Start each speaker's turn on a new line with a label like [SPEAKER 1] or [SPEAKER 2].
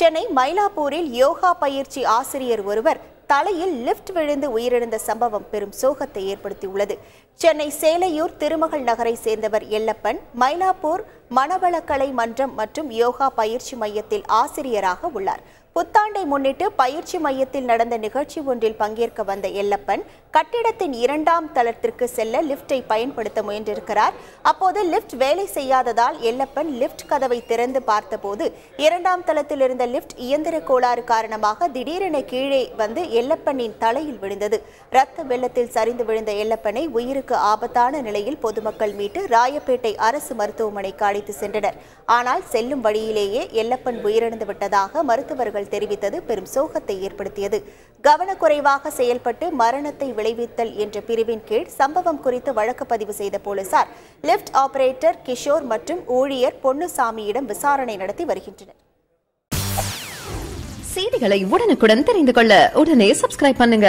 [SPEAKER 1] சென்னை மயிலாப்பூரில் யோகா பயிற்சி ஆசிரியர் ஒருவர் தலையில் லிப்ட் விழுந்து உயிரிழந்த சம்பவம் பெரும் சோகத்தை ஏற்படுத்தியுள்ளது சென்னை சேலையூர் திருமகள் நகரை சேர்ந்தவர் எல்லப்பன் மயிலாப்பூர் மனவளக்கலை மன்றம் மற்றும் யோகா பயிற்சி மையத்தில் ஆசிரியராக உள்ளார் புத்தாண்டை முன்னிட்டு பயிற்சி மையத்தில் நடந்த நிகழ்ச்சி ஒன்றில் பங்கேற்க வந்த எல்லப்பன் கட்டிடத்தின் இரண்டாம் தளத்திற்கு செல்ல லிப்டை பயன்படுத்த முயன்றிருக்கிறார் அப்போது லிப்ட் வேலை செய்யாததால் எல்லப்பன் லிப்ட் கதவை திறந்து பார்த்தபோது இரண்டாம் தளத்தில் இருந்த லிப்ட் இயந்திர கோளாறு காரணமாக திடீரென கீழே வந்து எல்லப்பனின் தலையில் விழுந்தது ரத்த வெள்ளத்தில் சரிந்து விழுந்த எல்லப்பனை உயிருக்கு ஆபத்தான நிலையில் பொதுமக்கள் மீட்டு ராயப்பேட்டை அரசு மருத்துவமனைக்கு அழைத்து சென்றனர் ஆனால் செல்லும் வழியிலேயே எல்லப்பன் உயிரிழந்து விட்டதாக மருத்துவர்கள் தெரிவித்தது பெரும் சோகத்தை ஏற்படுத்தியது கவனக்குறைவாக செயல்பட்டு மரணத்தை விளைவித்தல் என்ற பிரிவின் கீழ் சம்பவம் குறித்து வழக்கு பதிவு செய்த போலீசார் லிப்ட் ஆபரேட்டர் கிஷோர் மற்றும் ஊழியர் பொன்னுசாமியிடம் விசாரணை நடத்தி வருகின்றனர்
[SPEAKER 2] செய்திகளை உடனுக்குடன் தெரிந்து கொள்ள உடனே சப்ஸ்கிரைப் பண்ணுங்க